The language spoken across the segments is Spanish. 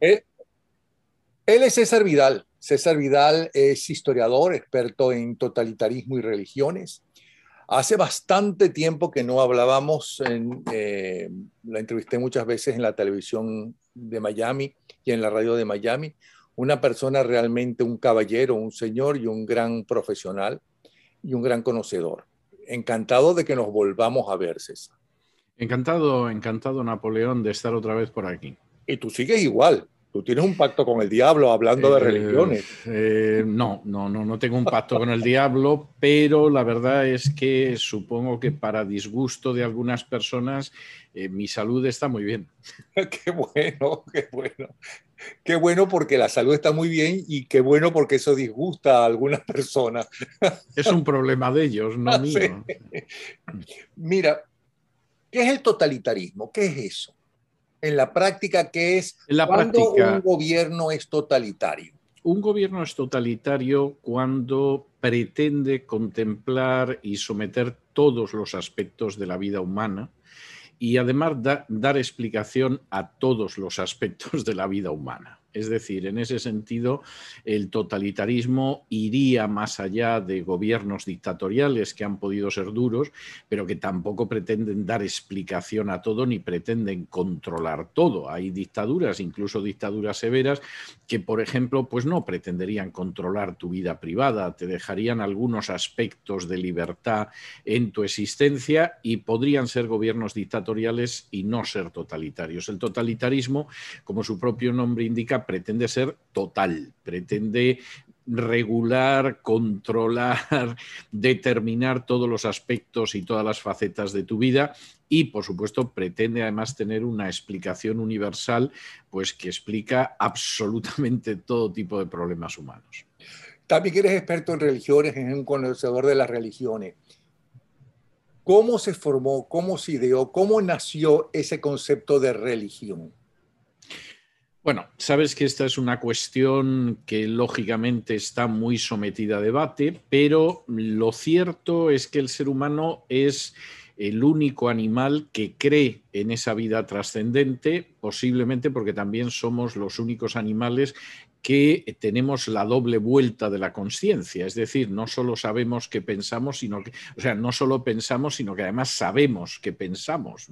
Eh, él es César Vidal. César Vidal es historiador, experto en totalitarismo y religiones. Hace bastante tiempo que no hablábamos, en, eh, la entrevisté muchas veces en la televisión de Miami y en la radio de Miami. Una persona realmente, un caballero, un señor y un gran profesional y un gran conocedor. Encantado de que nos volvamos a ver, César. Encantado, encantado Napoleón de estar otra vez por aquí y tú sigues igual. Tú tienes un pacto con el diablo hablando de eh, religiones. Eh, no, no, no, no tengo un pacto con el diablo, pero la verdad es que supongo que para disgusto de algunas personas, eh, mi salud está muy bien. qué bueno, qué bueno. Qué bueno porque la salud está muy bien y qué bueno porque eso disgusta a algunas personas. es un problema de ellos, no mío. Mira, ¿qué es el totalitarismo? ¿Qué es eso? en la práctica, que es cuando un gobierno es totalitario. Un gobierno es totalitario cuando pretende contemplar y someter todos los aspectos de la vida humana y además dar explicación a todos los aspectos de la vida humana. Es decir, en ese sentido, el totalitarismo iría más allá de gobiernos dictatoriales que han podido ser duros, pero que tampoco pretenden dar explicación a todo ni pretenden controlar todo. Hay dictaduras, incluso dictaduras severas, que, por ejemplo, pues no pretenderían controlar tu vida privada, te dejarían algunos aspectos de libertad en tu existencia y podrían ser gobiernos dictatoriales y no ser totalitarios. El totalitarismo, como su propio nombre indica, pretende ser total, pretende regular, controlar, determinar todos los aspectos y todas las facetas de tu vida y, por supuesto, pretende además tener una explicación universal, pues que explica absolutamente todo tipo de problemas humanos. También que eres experto en religiones, es un conocedor de las religiones. ¿Cómo se formó, cómo se ideó, cómo nació ese concepto de religión? Bueno, sabes que esta es una cuestión que lógicamente está muy sometida a debate, pero lo cierto es que el ser humano es el único animal que cree en esa vida trascendente, posiblemente porque también somos los únicos animales que eh, tenemos la doble vuelta de la conciencia, es decir, no solo sabemos que pensamos, sino que, o sea, no solo pensamos, sino que además sabemos que pensamos,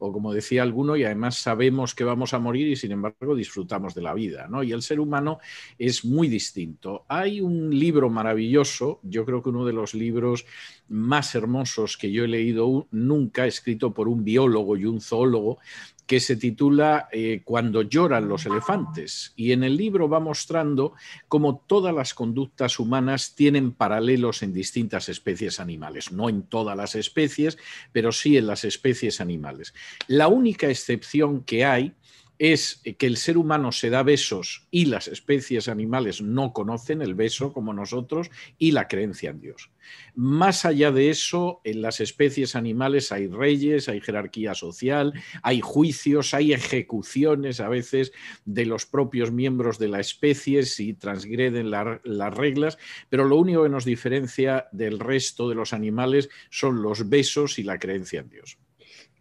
O como decía alguno, y además sabemos que vamos a morir y sin embargo disfrutamos de la vida, ¿no? Y el ser humano es muy distinto. Hay un libro maravilloso, yo creo que uno de los libros más hermosos que yo he leído nunca, escrito por un biólogo y un zoólogo, que se titula eh, Cuando lloran los elefantes. Y en el libro va mostrando cómo todas las conductas humanas tienen paralelos en distintas especies animales. No en todas las especies, pero sí en las especies animales. La única excepción que hay es que el ser humano se da besos y las especies animales no conocen el beso como nosotros y la creencia en Dios. Más allá de eso, en las especies animales hay reyes, hay jerarquía social, hay juicios, hay ejecuciones a veces de los propios miembros de la especie si transgreden las reglas, pero lo único que nos diferencia del resto de los animales son los besos y la creencia en Dios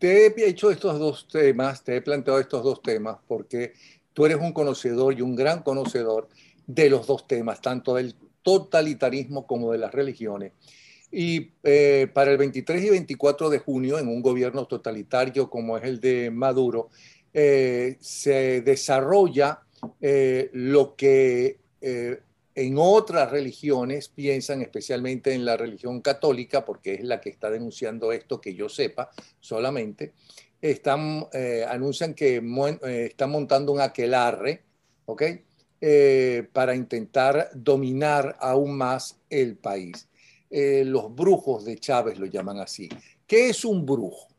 te he hecho estos dos temas, te he planteado estos dos temas porque tú eres un conocedor y un gran conocedor de los dos temas, tanto del totalitarismo como de las religiones. Y eh, para el 23 y 24 de junio, en un gobierno totalitario como es el de Maduro, eh, se desarrolla eh, lo que en otras religiones piensan, especialmente en la religión católica, porque es la que está denunciando esto que yo sepa solamente, están, eh, anuncian que eh, están montando un aquelarre, ¿ok? Eh, para intentar dominar aún más el país. los brujos de Chávez lo llaman así. ¿Qué es un brujo?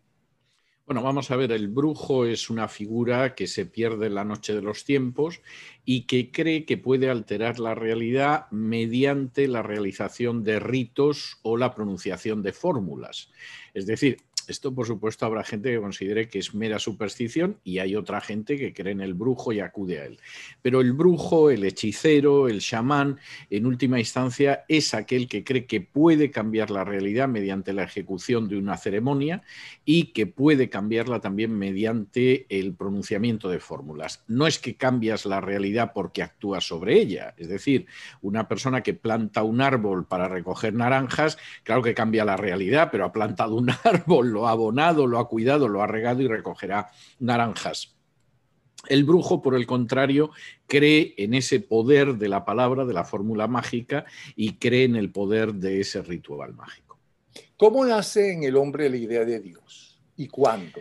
Bueno, vamos a ver, el brujo es una figura que se pierde en la noche de los tiempos y que cree que puede alterar la realidad mediante la realización de ritos o la pronunciación de fórmulas. Es decir, esto, por supuesto, habrá gente que considere que es mera superstición y hay otra gente que cree en el brujo y acude a él. Pero el brujo, el hechicero, el chamán, en última instancia, es aquel que cree que puede cambiar la realidad mediante la ejecución de una ceremonia y que puede cambiarla también mediante el pronunciamiento de fórmulas. No es que cambias la realidad porque actúas sobre ella. Es decir, una persona que planta un árbol para recoger naranjas, claro que cambia la realidad, pero ha plantado un árbol lo ha abonado, lo ha cuidado, lo ha regado y recogerá naranjas. El brujo, por el contrario, cree en ese poder de la palabra, de la fórmula mágica, y cree en el poder de ese ritual mágico. ¿Cómo nace en el hombre la idea de Dios? ¿Y cuándo?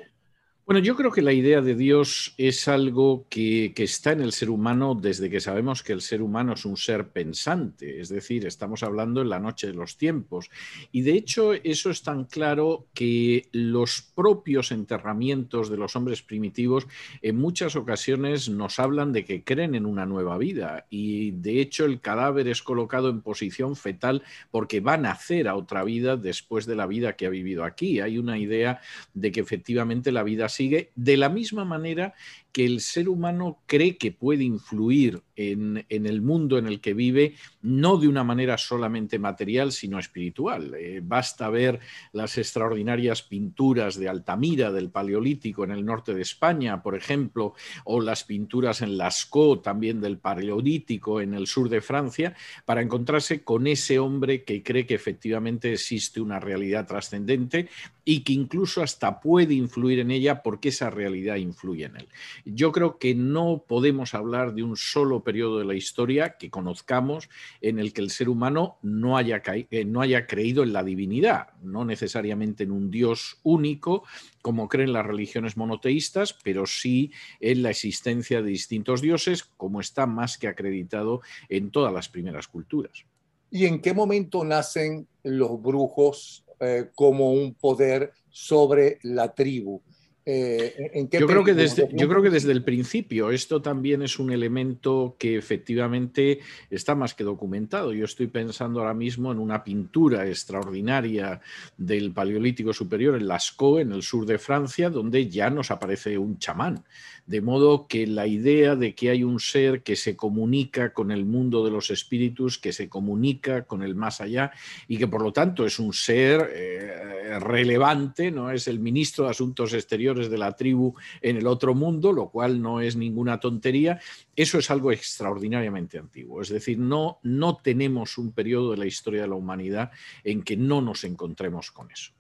Bueno, yo creo que la idea de Dios es algo que, está en el ser humano desde que sabemos que el ser humano es un ser pensante, es decir, estamos hablando en la noche de los tiempos. Y de hecho eso es tan claro que los propios enterramientos de los hombres primitivos en muchas ocasiones nos hablan de que creen en una nueva vida y de hecho el cadáver es colocado en posición fetal porque va a nacer a otra vida después de la vida que ha vivido aquí. Hay una idea de que efectivamente la vida sigue de la misma manera que el ser humano cree que puede influir en, el mundo en el que vive, no de una manera solamente material, sino espiritual. Eh, basta ver las extraordinarias pinturas de Altamira, del Paleolítico, en el norte de España, por ejemplo, o las pinturas en Lascaux, también del Paleolítico, en el sur de Francia, para encontrarse con ese hombre que cree que efectivamente existe una realidad trascendente y que incluso hasta puede influir en ella porque esa realidad influye en él. Yo creo que no podemos hablar de un solo periodo de la historia que conozcamos en el que el ser humano no haya, eh, no haya creído en la divinidad, no necesariamente en un Dios único, como creen las religiones monoteístas, pero sí en la existencia de distintos dioses, como está más que acreditado en todas las primeras culturas. ¿Y en qué momento nacen los brujos eh, como un poder sobre la tribu? Eh, yo, creo que yo creo que desde el principio esto también es un elemento que efectivamente está más que documentado. Yo estoy pensando ahora mismo en una pintura extraordinaria del Paleolítico Superior en Lascaux, en el sur de Francia, donde ya nos aparece un chamán. De modo que la idea de que hay un ser que se comunica con el mundo de los espíritus, que se comunica con el más allá y que por lo tanto es un ser eh, relevante, no es el ministro de Asuntos Exteriores de la tribu en el otro mundo, lo cual no es ninguna tontería, eso es algo extraordinariamente antiguo. Es decir, no, no tenemos un periodo de la historia de la humanidad en que no nos encontremos con eso.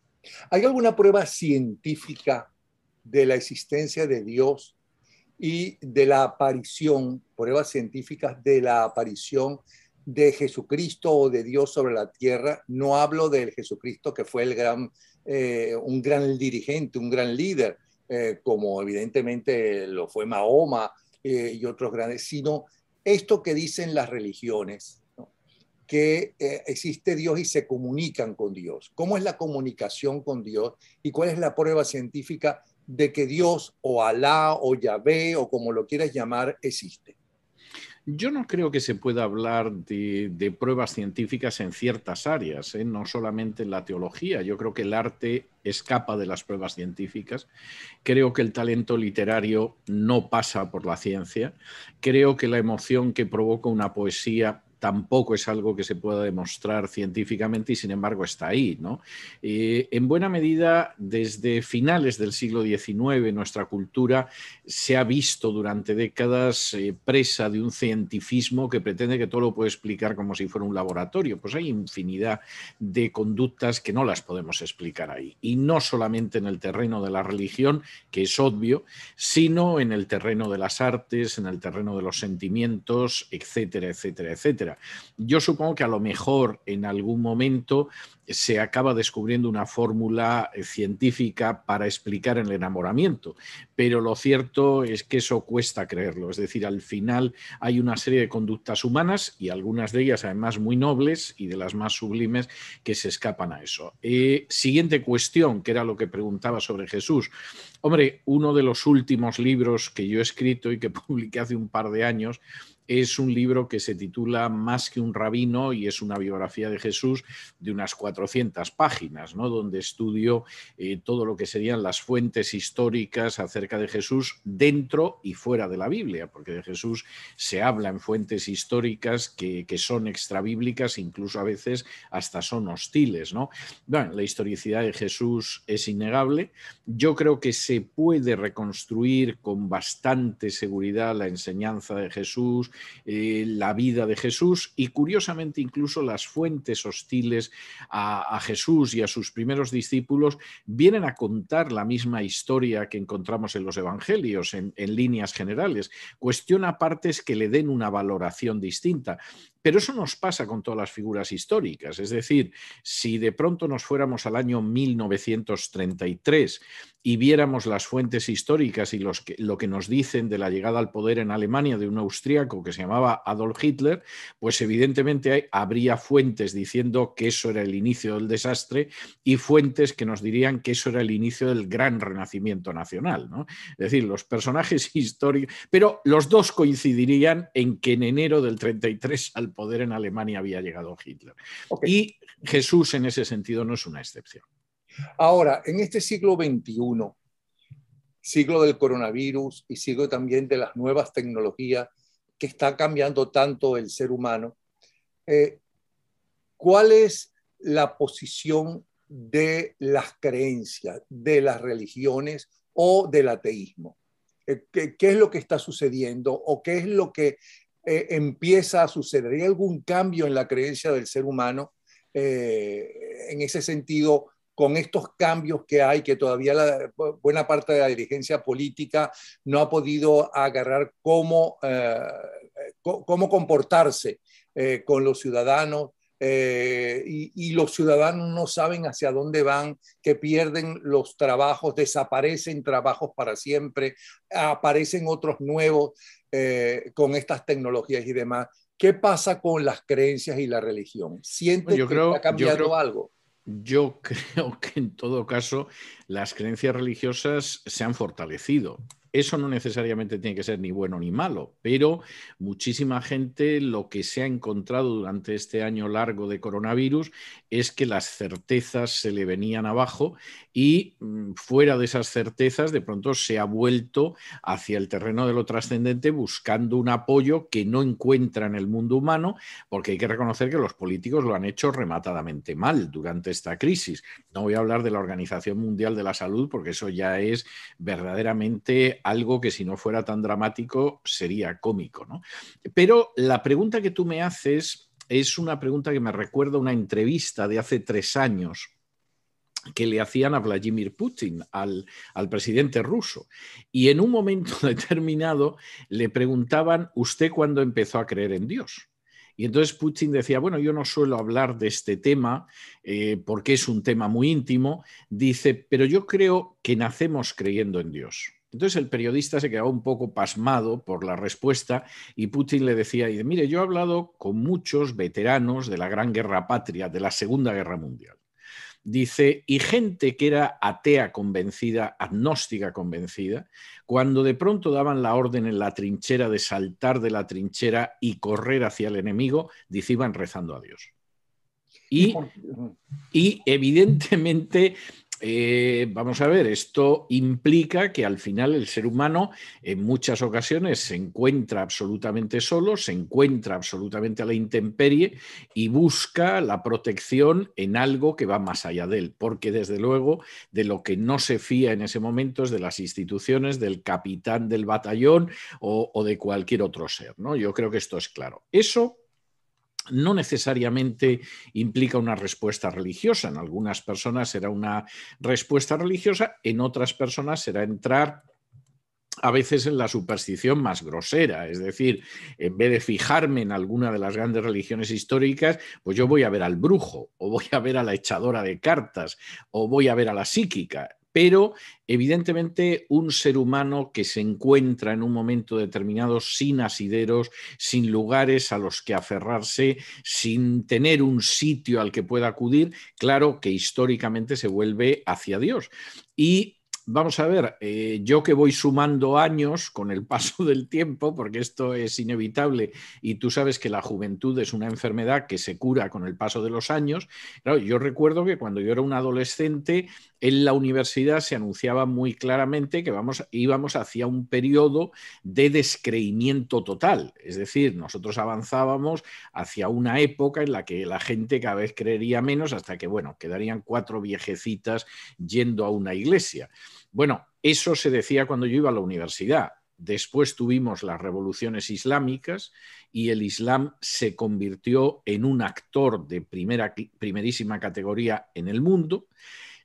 ¿Hay alguna prueba científica de la existencia de Dios y de la aparición, pruebas científicas de la aparición de Jesucristo o de Dios sobre la tierra. No hablo del Jesucristo que fue el gran, eh, un gran dirigente, un gran líder, eh, como evidentemente lo fue Mahoma eh, y otros grandes, sino esto que dicen las religiones, que existe Dios y se comunican con Dios. ¿Cómo es la comunicación con Dios y cuál es la prueba científica? de que Dios o Alá o Yahvé o como lo quieras llamar existe. Yo no creo que se pueda hablar de, pruebas científicas en ciertas áreas, ¿eh? no solamente en la teología. Yo creo que el arte escapa de las pruebas científicas. Creo que el talento literario no pasa por la ciencia. Creo que la emoción que provoca una poesía tampoco es algo que se pueda demostrar científicamente y sin embargo está ahí. ¿no? Eh, en buena medida, desde finales del siglo XIX, nuestra cultura se ha visto durante décadas eh, presa de un cientifismo que pretende que todo lo puede explicar como si fuera un laboratorio. Pues hay infinidad de conductas que no las podemos explicar ahí. Y no solamente en el terreno de la religión, que es obvio, sino en el terreno de las artes, en el terreno de los sentimientos, etcétera, etcétera, etcétera. Yo supongo que a lo mejor en algún momento se acaba descubriendo una fórmula eh, científica para explicar el enamoramiento, pero lo cierto es que eso cuesta creerlo, es decir, al final hay una serie de conductas humanas y algunas de ellas además muy nobles y de las más sublimes que se escapan a eso. Eh, siguiente cuestión, que era lo que preguntaba sobre Jesús. Hombre, uno de los últimos libros que yo he escrito y que publiqué hace un par de años, es un libro que se titula Más que un rabino y es una biografía de Jesús de unas cuatro 400 páginas, ¿no? donde estudio eh, todo lo que serían las fuentes históricas acerca de Jesús dentro y fuera de la Biblia, porque de Jesús se habla en fuentes históricas que, que son extrabíblicas, incluso a veces hasta son hostiles. ¿no? Bueno, la historicidad de Jesús es innegable. Yo creo que se puede reconstruir con bastante seguridad la enseñanza de Jesús, eh, la vida de Jesús y curiosamente incluso las fuentes hostiles a a, Jesús y a sus primeros discípulos, vienen a contar la misma historia que encontramos en los evangelios, en, en líneas generales. Cuestiona partes que le den una valoración distinta. Pero eso nos pasa con todas las figuras históricas. Es decir, si de pronto nos fuéramos al año 1933 y viéramos las fuentes históricas y lo que nos dicen de la llegada al poder en Alemania de un austriaco que se llamaba Adolf Hitler, pues evidentemente habría fuentes diciendo que eso era el inicio del desastre y fuentes que nos dirían que eso era el inicio del gran renacimiento nacional. ¿no? Es decir, los personajes históricos, pero los dos coincidirían en que en enero del 33 al poder en Alemania había llegado Hitler. Y Jesús en ese sentido no es una excepción. Ahora, en este siglo XXI, siglo del coronavirus y siglo también de las nuevas tecnologías que está cambiando tanto el ser humano, eh, ¿cuál es la posición de las creencias, de las religiones o del ateísmo? Eh, ¿Qué, ¿Qué, es lo que está sucediendo o qué es lo que eh, empieza a suceder? algún cambio en la creencia del ser humano eh, en ese sentido? con estos cambios que hay, que todavía la, buena parte de la dirigencia política no ha podido agarrar cómo, eh, cómo comportarse con los ciudadanos, eh, y, los ciudadanos no saben hacia dónde van, que pierden los trabajos, desaparecen trabajos para siempre, aparecen otros nuevos eh, con estas tecnologías y demás. ¿Qué pasa con las creencias y la religión? Siente que ha cambiado algo? Yo creo que en todo caso las creencias religiosas se han fortalecido. Eso no necesariamente tiene que ser ni bueno ni malo, pero muchísima gente lo que se ha encontrado durante este año largo de coronavirus es que las certezas se le venían abajo y mm, fuera de esas certezas de pronto se ha vuelto hacia el terreno de lo trascendente buscando un apoyo que no encuentra en el mundo humano, porque hay que reconocer que los políticos lo han hecho rematadamente mal durante esta crisis. No voy a hablar de la Organización Mundial de la Salud porque eso ya es verdaderamente algo que si no fuera tan dramático sería cómico. ¿no? Pero la pregunta que tú me haces es una pregunta que me recuerda a una entrevista de hace tres años que le hacían a Vladimir Putin, al, presidente ruso. Y en un momento determinado le preguntaban, ¿usted cuándo empezó a creer en Dios? Y entonces Putin decía, bueno, yo no suelo hablar de este tema eh, porque es un tema muy íntimo. Dice, pero yo creo que nacemos creyendo en Dios. Entonces el periodista se quedaba un poco pasmado por la respuesta y Putin le decía, mire, yo he hablado con muchos veteranos de la Gran Guerra Patria, de la Segunda Guerra Mundial. Dice, y gente que era atea convencida, agnóstica convencida, cuando de pronto daban la orden en la trinchera de saltar de la trinchera y correr hacia el enemigo, dice, iban rezando a Dios. Y, y, evidentemente eh, vamos a ver, esto implica que al final el ser humano en muchas ocasiones se encuentra absolutamente solo, se encuentra absolutamente a la intemperie y busca la protección en algo que va más allá de él, porque desde luego de lo que no se fía en ese momento es de las instituciones, del capitán del batallón o, o de cualquier otro ser. ¿no? Yo creo que esto es claro. Eso no necesariamente implica una respuesta religiosa. En algunas personas será una respuesta religiosa, en otras personas será entrar a veces en la superstición más grosera, es decir, en vez de fijarme en alguna de las grandes religiones históricas, pues yo voy a ver al brujo, o voy a ver a la echadora de cartas, o voy a ver a la psíquica pero evidentemente un ser humano que se encuentra en un momento determinado sin asideros, sin lugares a los que aferrarse, sin tener un sitio al que pueda acudir, claro que históricamente se vuelve hacia Dios. Y vamos a ver, eh, yo que voy sumando años con el paso del tiempo, porque esto es inevitable y tú sabes que la juventud es una enfermedad que se cura con el paso de los años, yo recuerdo que cuando yo era un adolescente en la universidad se anunciaba muy claramente que íbamos hacia un periodo de descreimiento total, es decir, nosotros avanzábamos hacia una época en la que la gente cada vez creería menos hasta que, bueno, quedarían cuatro viejecitas yendo a una iglesia. Bueno, eso se decía cuando yo iba a la universidad. Después tuvimos las revoluciones islámicas y el Islam se convirtió en un actor de primera, primerísima categoría en el mundo.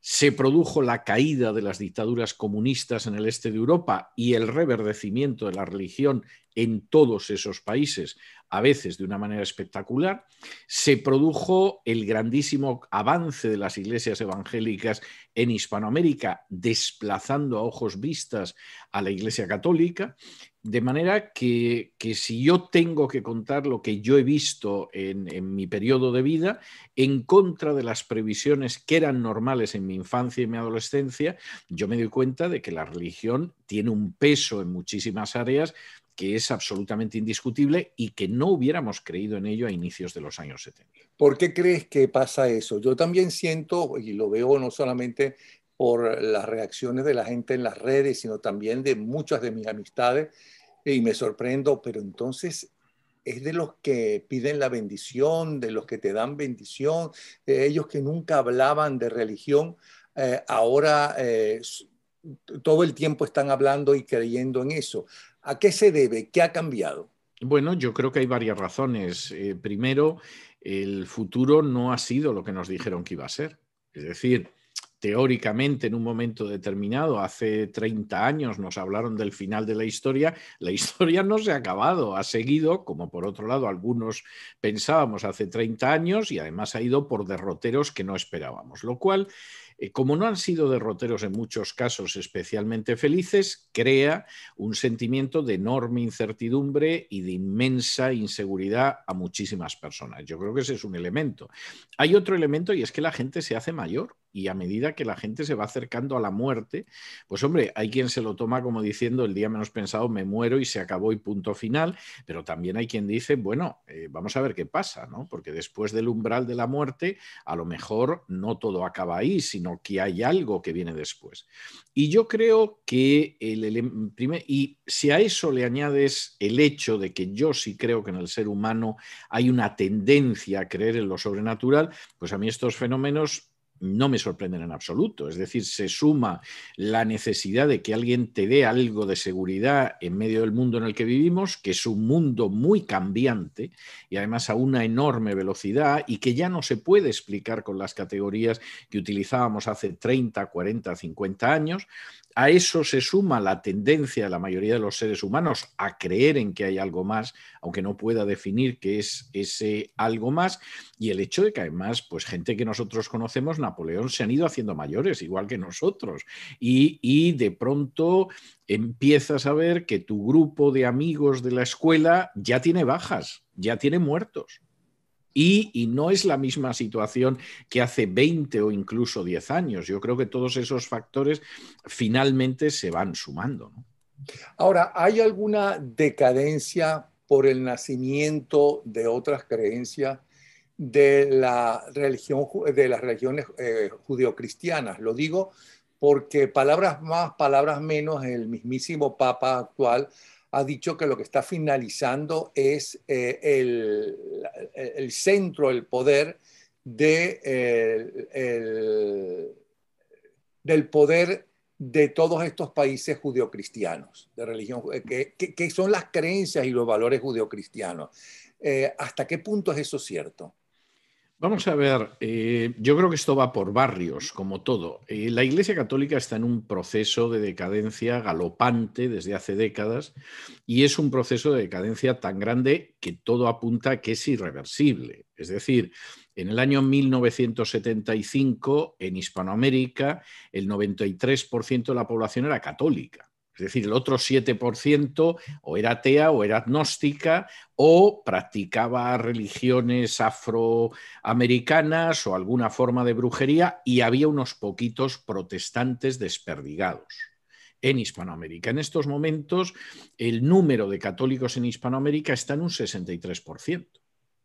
Se produjo la caída de las dictaduras comunistas en el este de Europa y el reverdecimiento de la religión en todos esos países, a veces de una manera espectacular, se produjo el grandísimo avance de las iglesias evangélicas en Hispanoamérica, desplazando a ojos vistas a la iglesia católica, de manera que, si yo tengo que contar lo que yo he visto en, en mi periodo de vida, en contra de las previsiones que eran normales en mi infancia y mi adolescencia, yo me doy cuenta de que la religión tiene un peso en muchísimas áreas que es absolutamente indiscutible y que no hubiéramos creído en ello a inicios de los años 70. ¿Por qué crees que pasa eso? Yo también siento, y lo veo no solamente por las reacciones de la gente en las redes, sino también de muchas de mis amistades, y me sorprendo, pero entonces es de los que piden la bendición, de los que te dan bendición, de ellos que nunca hablaban de religión, eh, ahora eh, todo el tiempo están hablando y creyendo en eso. ¿A qué se debe? ¿Qué ha cambiado? Bueno, yo creo que hay varias razones. Eh, primero, el futuro no ha sido lo que nos dijeron que iba a ser. Es decir, teóricamente en un momento determinado, hace 30 años nos hablaron del final de la historia, la historia no se ha acabado, ha seguido, como por otro lado algunos pensábamos hace 30 años, y además ha ido por derroteros que no esperábamos, lo cual eh, como no han sido derroteros en muchos casos especialmente felices, crea un sentimiento de enorme incertidumbre y de inmensa inseguridad a muchísimas personas. Yo creo que ese es un elemento. Hay otro elemento y es que la gente se hace mayor y a medida que la gente se va acercando a la muerte, pues hombre, hay quien se lo toma como diciendo el día menos pensado me muero y se acabó y punto final, pero también hay quien dice, bueno, eh, vamos a ver qué pasa, ¿no? Porque después del umbral de la muerte, a lo mejor no todo acaba ahí, sino que hay algo que viene después. Y yo creo que el, y si a eso le añades el hecho de que yo sí creo que en el ser humano hay una tendencia a creer en lo sobrenatural, pues a mí estos fenómenos no me sorprenden en absoluto. Es decir, se suma la necesidad de que alguien te dé algo de seguridad en medio del mundo en el que vivimos, que es un mundo muy cambiante y además a una enorme velocidad y que ya no se puede explicar con las categorías que utilizábamos hace 30, 40, 50 años a eso se suma la tendencia de la mayoría de los seres humanos a creer en que hay algo más, aunque no pueda definir qué es ese algo más, y el hecho de que además, pues gente que nosotros conocemos, Napoleón, se han ido haciendo mayores, igual que nosotros, y, y de pronto empiezas a ver que tu grupo de amigos de la escuela ya tiene bajas, ya tiene muertos. Y, no es la misma situación que hace 20 o incluso 10 años. Yo creo que todos esos factores finalmente se van sumando. Ahora, ¿hay alguna decadencia por el nacimiento de otras creencias de la de las religiones eh, judeocristianas? Lo digo porque palabras más, palabras menos, el mismísimo Papa actual ha dicho que lo que está finalizando es eh, el, centro, el poder de, eh, del poder de todos estos países judeocristianos, de religión, eh, que, son las creencias y los valores judeocristianos. ¿Hasta qué punto es eso cierto? Vamos a ver, eh, yo creo que esto va por barrios, como todo. Eh, la Iglesia Católica está en un proceso de decadencia galopante desde hace décadas y es un proceso de decadencia tan grande que todo apunta a que es irreversible. Es decir, en el año 1975, en Hispanoamérica, el 93% de la población era católica. Es decir, el otro 7% o era atea o era agnóstica o practicaba religiones afroamericanas o alguna forma de brujería y había unos poquitos protestantes desperdigados en Hispanoamérica. En estos momentos el número de católicos en Hispanoamérica está en un 63%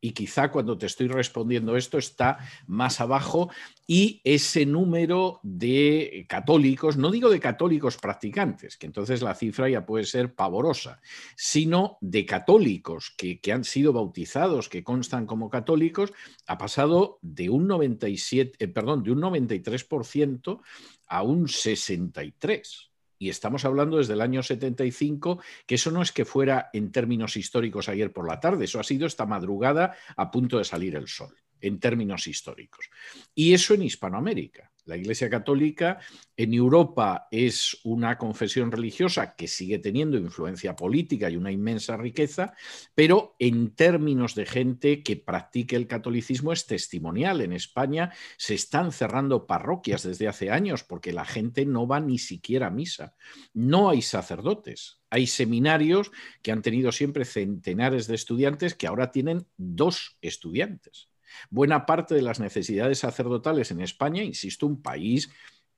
y quizá cuando te estoy respondiendo esto está más abajo y ese número de católicos, no digo de católicos practicantes, que entonces la cifra ya puede ser pavorosa, sino de católicos que, han sido bautizados, que constan como católicos, ha pasado de un 97, eh, perdón, de un 93% a un 63%. Y estamos hablando desde el año 75, que eso no es que fuera en términos históricos ayer por la tarde, eso ha sido esta madrugada a punto de salir el sol, en términos históricos. Y eso en Hispanoamérica. La Iglesia Católica en Europa es una confesión religiosa que sigue teniendo influencia política y una inmensa riqueza, pero en términos de gente que practique el catolicismo es testimonial. En España se están cerrando parroquias desde hace años porque la gente no va ni siquiera a misa. No hay sacerdotes. Hay seminarios que han tenido siempre centenares de estudiantes que ahora tienen dos estudiantes. Buena parte de las necesidades sacerdotales en España, insisto, un país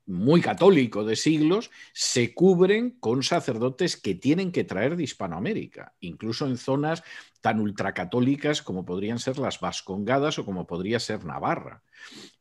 muy católico de siglos, se cubren con sacerdotes que tienen que traer de Hispanoamérica, incluso en zonas tan ultracatólicas como podrían ser las vascongadas o como podría ser Navarra.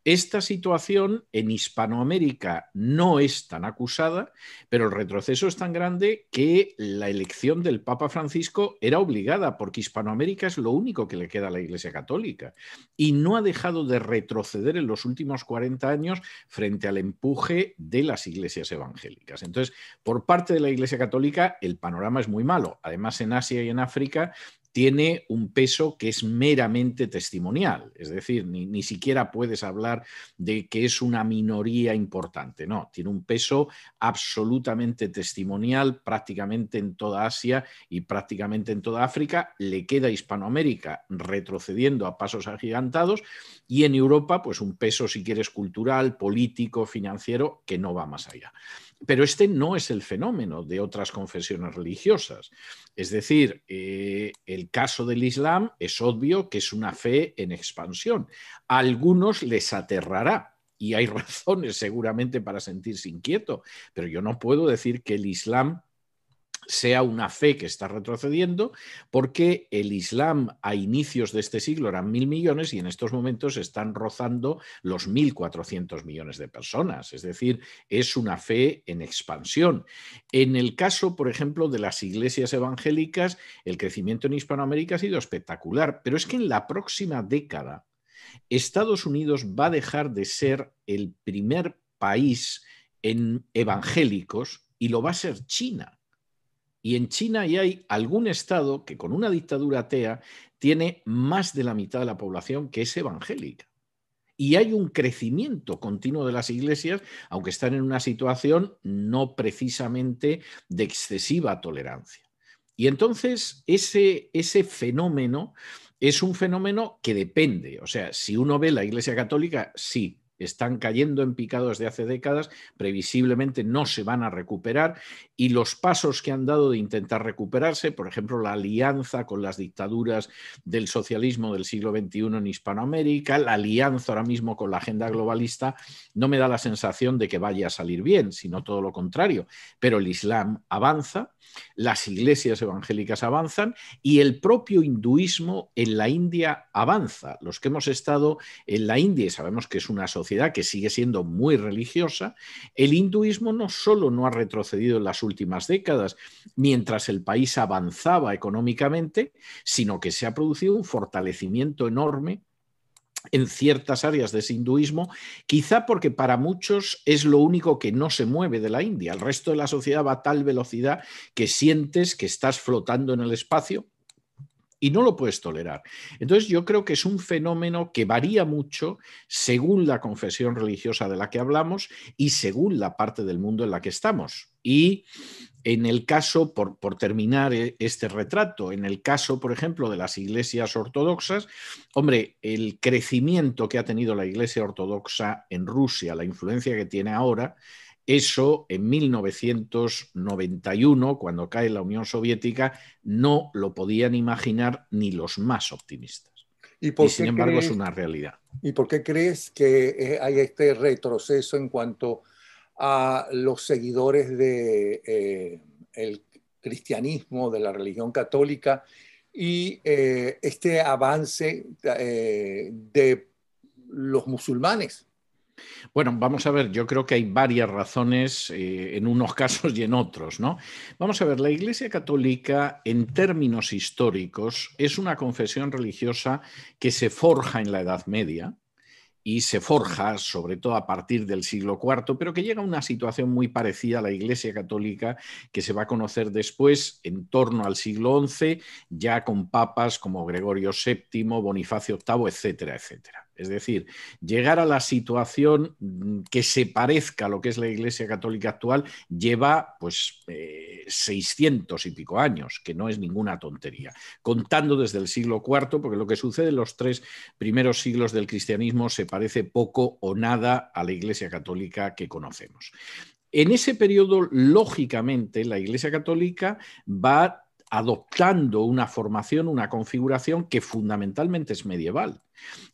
Esta situación en Hispanoamérica no es tan acusada, pero el retroceso es tan grande que la elección del Papa Francisco era obligada, porque Hispanoamérica es lo único que le queda a la Iglesia Católica. Y no ha dejado de retroceder en los últimos 40 años frente al empuje de las iglesias evangélicas. Entonces, por parte de la Iglesia Católica, el panorama es muy malo. Además, en Asia y en África, tiene un peso que es meramente testimonial, es decir, ni, siquiera puedes hablar de que es una minoría importante, no, tiene un peso absolutamente testimonial prácticamente en toda Asia y prácticamente en toda África, le queda Hispanoamérica retrocediendo a pasos agigantados y en Europa pues un peso si quieres cultural, político, financiero que no va más allá. Pero este no es el fenómeno de otras confesiones religiosas. Es decir, eh, el caso del Islam es obvio que es una fe en expansión. A algunos les aterrará. Y hay razones seguramente para sentirse inquieto, pero yo no puedo decir que el Islam sea una fe que está retrocediendo, porque el Islam a inicios de este siglo eran mil millones y en estos momentos están rozando los 1.400 millones de personas. Es decir, es una fe en expansión. En el caso, por ejemplo, de las iglesias evangélicas, el crecimiento en Hispanoamérica ha sido espectacular, pero es que en la próxima década Estados Unidos va a dejar de ser el primer país en evangélicos y lo va a ser China. Y en China ya hay algún estado que con una dictadura atea tiene más de la mitad de la población que es evangélica. Y hay un crecimiento continuo de las iglesias, aunque están en una situación no precisamente de excesiva tolerancia. Y entonces ese, ese fenómeno es un fenómeno que depende. O sea, si uno ve la Iglesia Católica, sí, están cayendo en picados de hace décadas, previsiblemente no se van a recuperar y los pasos que han dado de intentar recuperarse, por ejemplo, la alianza con las dictaduras del socialismo del siglo XXI en Hispanoamérica, la alianza ahora mismo con la agenda globalista, no me da la sensación de que vaya a salir bien, sino todo lo contrario. Pero el Islam avanza, las iglesias evangélicas avanzan y el propio hinduismo en la India avanza. Los que hemos estado en la India sabemos que es una sociedad que sigue siendo muy religiosa, el hinduismo no solo no ha retrocedido en las últimas décadas mientras el país avanzaba económicamente, sino que se ha producido un fortalecimiento enorme en ciertas áreas de ese hinduismo, quizá porque para muchos es lo único que no se mueve de la India. El resto de la sociedad va a tal velocidad que sientes que estás flotando en el espacio y no lo puedes tolerar. Entonces yo creo que es un fenómeno que varía mucho según la confesión religiosa de la que hablamos y según la parte del mundo en la que estamos. Y en el caso, por, por terminar eh, este retrato, en el caso, por ejemplo, de las iglesias ortodoxas, hombre, el crecimiento que ha tenido la iglesia ortodoxa en Rusia, la influencia que tiene ahora, eso en 1991, cuando cae la Unión Soviética, no lo podían imaginar ni los más optimistas. Y, por sin embargo es una realidad. ¿Y por qué crees que eh, hay este retroceso en cuanto a los seguidores del de, eh, cristianismo, de la religión católica y eh, este avance de los musulmanes? Bueno, vamos a ver, yo creo que hay varias razones eh, en unos casos y en otros, ¿no? Vamos a ver, la Iglesia Católica, en términos históricos, es una confesión religiosa que se forja en la Edad Media, y se forja, sobre todo a partir del siglo IV, pero que llega a una situación muy parecida a la Iglesia Católica que se va a conocer después, en torno al siglo XI, ya con papas como Gregorio VII, Bonifacio VIII, etcétera, etcétera. Es decir, llegar a la situación mm, que se parezca a lo que es la Iglesia Católica actual lleva pues eh, seiscientos y pico años, que no es ninguna tontería. Contando desde el siglo IV, porque lo que sucede en los tres primeros siglos del cristianismo se parece poco o nada a la Iglesia Católica que conocemos. En ese periodo, lógicamente, la Iglesia Católica va adoptando una formación, una configuración que fundamentalmente es medieval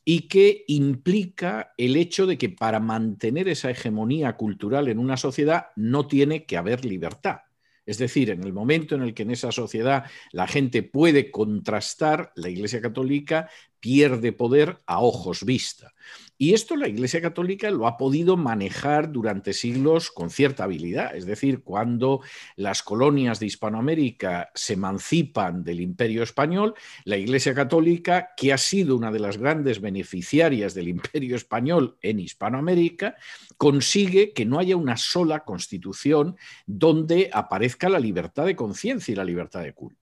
y que implica el hecho de que para mantener esa hegemonía cultural en una sociedad no tiene que haber libertad. Es decir, en el momento en el que en esa sociedad la gente puede contrastar, la Iglesia Católica pierde poder a ojos vista. Y esto la Iglesia Católica lo ha podido manejar durante siglos con cierta habilidad. Es decir, cuando las colonias de Hispanoamérica se emancipan del imperio español, la Iglesia Católica, que ha sido una de las grandes beneficiarias del imperio español en Hispanoamérica, consigue que no haya una sola constitución donde aparezca la libertad de conciencia y la libertad de culto.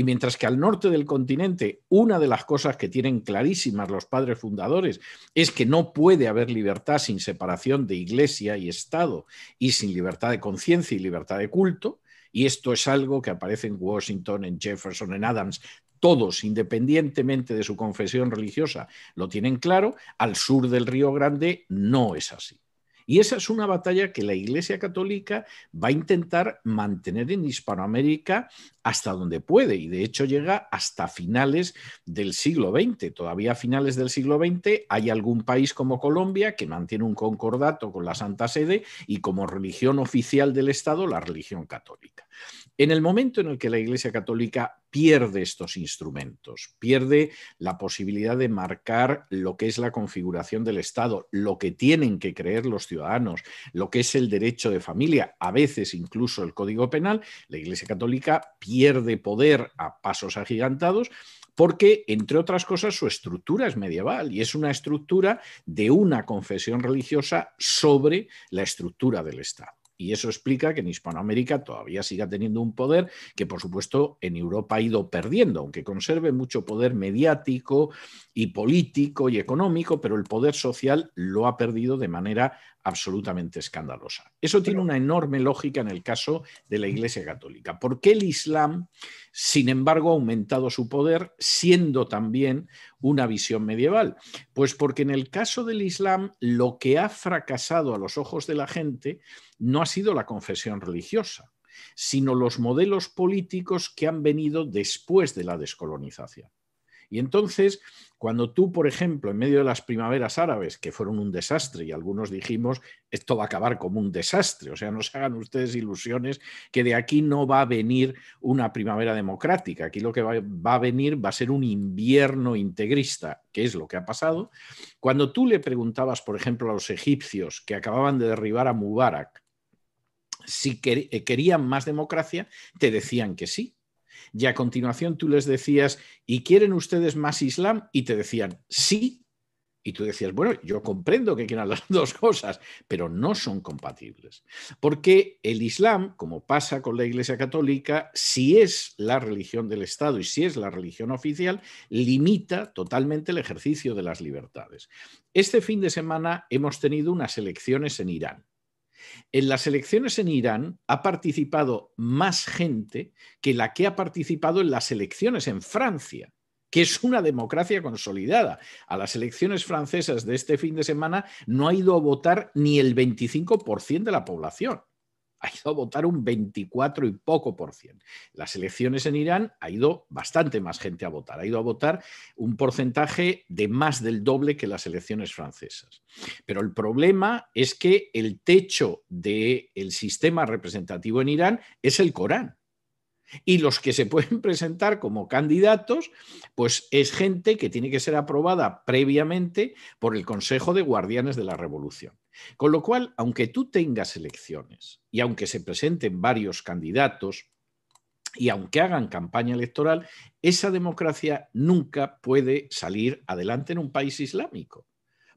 Y mientras que al norte del continente, una de las cosas que tienen clarísimas los padres fundadores es que no puede haber libertad sin separación de iglesia y Estado y sin libertad de conciencia y libertad de culto, y esto es algo que aparece en Washington, en Jefferson, en Adams, todos, independientemente de su confesión religiosa, lo tienen claro, al sur del Río Grande no es así. Y esa es una batalla que la Iglesia Católica va a intentar mantener en Hispanoamérica hasta donde puede y de hecho llega hasta finales del siglo XX. Todavía a finales del siglo XX hay algún país como Colombia que mantiene un concordato con la Santa Sede y como religión oficial del Estado la religión católica. En el momento en el que la Iglesia Católica pierde estos instrumentos, pierde la posibilidad de marcar lo que es la configuración del Estado, lo que tienen que creer los ciudadanos, lo que es el derecho de familia, a veces incluso el Código Penal, la Iglesia Católica pierde poder a pasos agigantados porque, entre otras cosas, su estructura es medieval y es una estructura de una confesión religiosa sobre la estructura del Estado. Y eso explica que en Hispanoamérica todavía siga teniendo un poder que, por supuesto, en Europa ha ido perdiendo, aunque conserve mucho poder mediático y político y económico, pero el poder social lo ha perdido de manera absolutamente escandalosa. Eso tiene una enorme lógica en el caso de la Iglesia Católica. ¿Por qué el Islam, sin embargo, ha aumentado su poder siendo también una visión medieval? Pues porque en el caso del Islam lo que ha fracasado a los ojos de la gente no ha sido la confesión religiosa, sino los modelos políticos que han venido después de la descolonización. Y entonces, cuando tú, por ejemplo, en medio de las primaveras árabes, que fueron un desastre, y algunos dijimos, esto va a acabar como un desastre, o sea, no se hagan ustedes ilusiones que de aquí no va a venir una primavera democrática, aquí lo que va, a venir va a ser un invierno integrista, que es lo que ha pasado. Cuando tú le preguntabas, por ejemplo, a los egipcios que acababan de derribar a Mubarak, si eh, querían más democracia, te decían que sí. Y a continuación tú les decías, ¿y quieren ustedes más Islam? Y te decían, sí. Y tú decías, bueno, yo comprendo que quieran las dos cosas, pero no son compatibles. Porque el Islam, como pasa con la Iglesia Católica, si es la religión del Estado y si es la religión oficial, limita totalmente el ejercicio de las libertades. Este fin de semana hemos tenido unas elecciones en Irán. En las elecciones en Irán ha participado más gente que la que ha participado en las elecciones en Francia, que es una democracia consolidada. A las elecciones francesas de este fin de semana no ha ido a votar ni el 25% de la población ha ido a votar un 24 y poco por ciento. Las elecciones en Irán ha ido bastante más gente a votar, ha ido a votar un porcentaje de más del doble que las elecciones francesas. Pero el problema es que el techo del el sistema representativo en Irán es el Corán. Y los que se pueden presentar como candidatos, pues es gente que tiene que ser aprobada previamente por el Consejo de Guardianes de la Revolución. Con lo cual, aunque tú tengas elecciones y aunque se presenten varios candidatos y aunque hagan campaña electoral, esa democracia nunca puede salir adelante en un país islámico,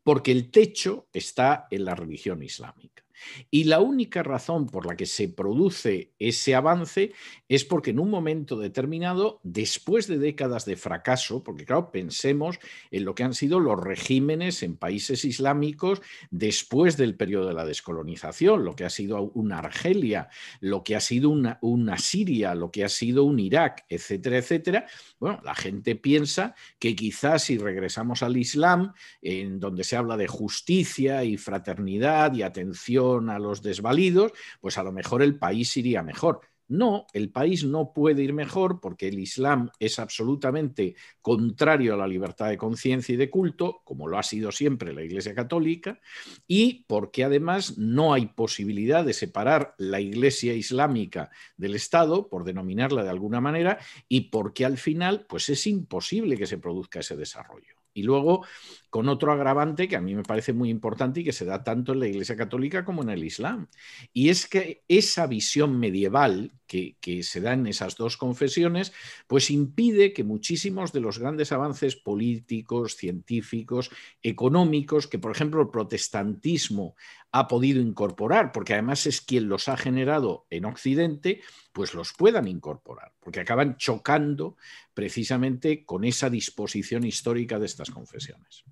porque el techo está en la religión islámica. Y la única razón por la que se produce ese avance es porque en un momento determinado, después de décadas de fracaso, porque claro, pensemos en lo que han sido los regímenes en países islámicos después del periodo de la descolonización, lo que ha sido una Argelia, lo que ha sido una, Siria, lo que ha sido un Irak, etcétera, etcétera. Bueno, la gente piensa que quizás si regresamos al Islam, en donde se habla de justicia y fraternidad y atención, a los desvalidos, pues a lo mejor el país iría mejor. No, el país no puede ir mejor porque el Islam es absolutamente contrario a la libertad de conciencia y de culto, como lo ha sido siempre la Iglesia Católica, y porque además no hay posibilidad de separar la Iglesia Islámica del Estado, por denominarla de alguna manera, y porque al final pues es imposible que se produzca ese desarrollo. Y luego con otro agravante que a mí me parece muy importante y que se da tanto en la Iglesia Católica como en el Islam. Y es que esa visión medieval que, se da en esas dos confesiones, pues impide que muchísimos de los grandes avances políticos, científicos, económicos, que por ejemplo el protestantismo ha podido incorporar, porque además es quien los ha generado en Occidente, pues los puedan incorporar, porque acaban chocando precisamente con esa disposición histórica de estas confesiones.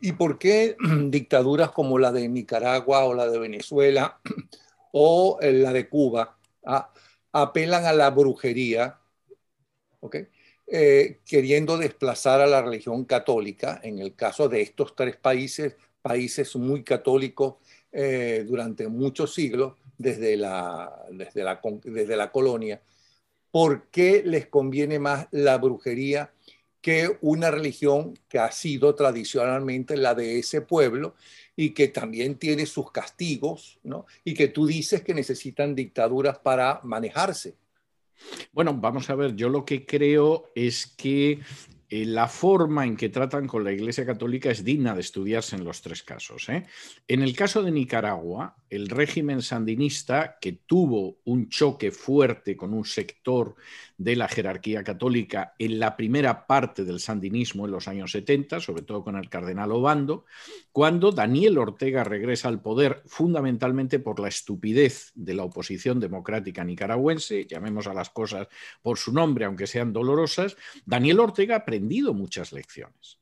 ¿Y por qué dictaduras como la de Nicaragua o la de Venezuela o eh, la de Cuba ah, apelan a la brujería, eh, queriendo desplazar a la religión católica, en el caso de estos tres países, países muy católicos eh, durante muchos siglos, desde la colonia, ¿por qué les conviene más la brujería que una religión que ha sido tradicionalmente la de ese pueblo y que también tiene sus castigos, ¿no? Y que tú dices que necesitan dictaduras para manejarse. Bueno, vamos a ver, yo lo que creo es que eh, la forma en que tratan con la Iglesia Católica es digna de estudiarse en los tres casos. ¿eh? En el caso de Nicaragua, el régimen sandinista, que tuvo un choque fuerte con un sector de la jerarquía católica en la primera parte del sandinismo en los años 70, sobre todo con el cardenal Obando, cuando Daniel Ortega regresa al poder fundamentalmente por la estupidez de la oposición democrática nicaragüense, llamemos a las cosas por su nombre, aunque sean dolorosas, Daniel Ortega muchas lecciones.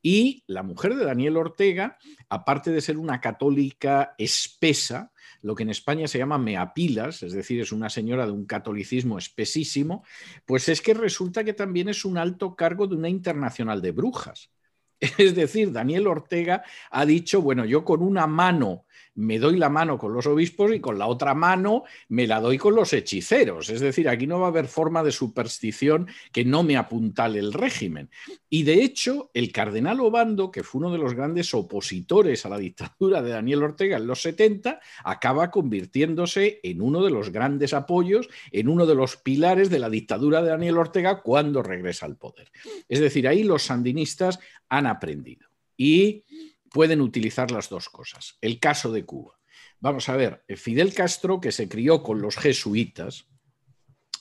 Y la mujer de Daniel Ortega, aparte de ser una católica espesa, lo que en España se llama meapilas, es decir, es una señora de un catolicismo espesísimo, pues es que resulta que también es un alto cargo de una internacional de brujas. Es decir, Daniel Ortega ha dicho, bueno, yo con una mano me doy la mano con los obispos y con la otra mano me la doy con los hechiceros. Es decir, aquí no va a haber forma de superstición que no me apuntale el régimen. Y de hecho, el cardenal Obando, que fue uno de los grandes opositores a la dictadura de Daniel Ortega en los 70, acaba convirtiéndose en uno de los grandes apoyos, en uno de los pilares de la dictadura de Daniel Ortega cuando regresa al poder. Es decir, ahí los sandinistas han aprendido. Y pueden utilizar las dos cosas. El caso de Cuba. Vamos a ver, eh, Fidel Castro, que se crió con los jesuitas,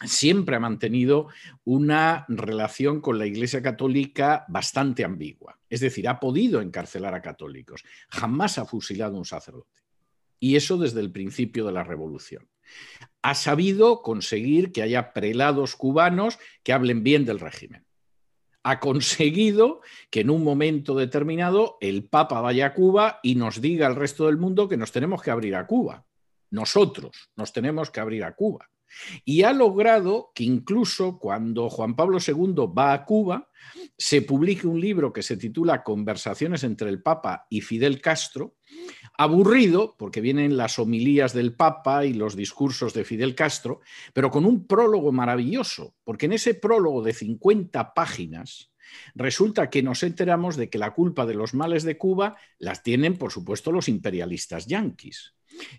siempre ha mantenido una relación con la Iglesia Católica bastante ambigua. Es decir, ha podido encarcelar a católicos, jamás ha fusilado a un sacerdote. Y eso desde el principio de la revolución. Ha sabido conseguir que haya prelados cubanos que hablen bien del régimen ha conseguido que en un momento determinado el Papa vaya a Cuba y nos diga al resto del mundo que nos tenemos que abrir a Cuba. Nosotros nos tenemos que abrir a Cuba. Y ha logrado que incluso cuando Juan Pablo II va a Cuba, se publique un libro que se titula Conversaciones entre el Papa y Fidel Castro, aburrido, porque vienen las homilías del Papa y los discursos de Fidel Castro, pero con un prólogo maravilloso, porque en ese prólogo de 50 páginas resulta que nos enteramos de que la culpa de los males de Cuba las tienen, por supuesto, los imperialistas yanquis.